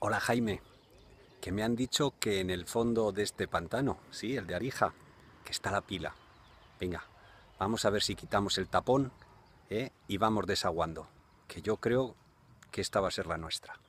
Hola Jaime, que me han dicho que en el fondo de este pantano, sí, el de Arija, que está la pila. Venga, vamos a ver si quitamos el tapón ¿eh? y vamos desaguando, que yo creo que esta va a ser la nuestra.